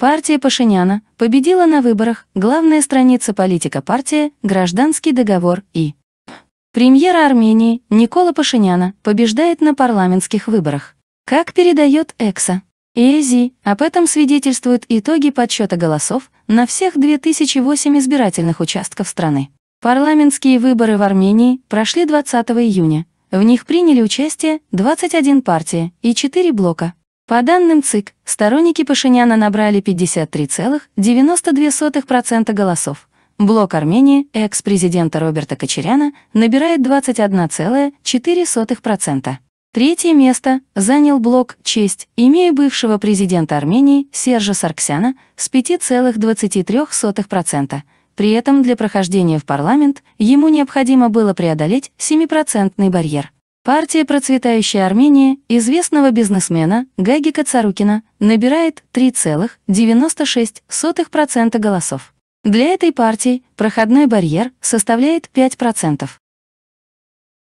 Партия Пашиняна победила на выборах, главная страница политика партии, гражданский договор и... премьер Армении Никола Пашиняна побеждает на парламентских выборах. Как передает Экса? ИЭЗИ, об этом свидетельствуют итоги подсчета голосов на всех 2008 избирательных участков страны. Парламентские выборы в Армении прошли 20 июня. В них приняли участие 21 партия и 4 блока. По данным ЦИК, сторонники Пашиняна набрали 53,92% голосов. Блок Армении экс-президента Роберта Кочеряна набирает 21,4%. Третье место занял блок «Честь», имея бывшего президента Армении Сержа Сарксяна с 5,23%. При этом для прохождения в парламент ему необходимо было преодолеть 7% барьер – Партия «Процветающая Армения» известного бизнесмена Гагика Царукина набирает 3,96% голосов. Для этой партии проходной барьер составляет 5%.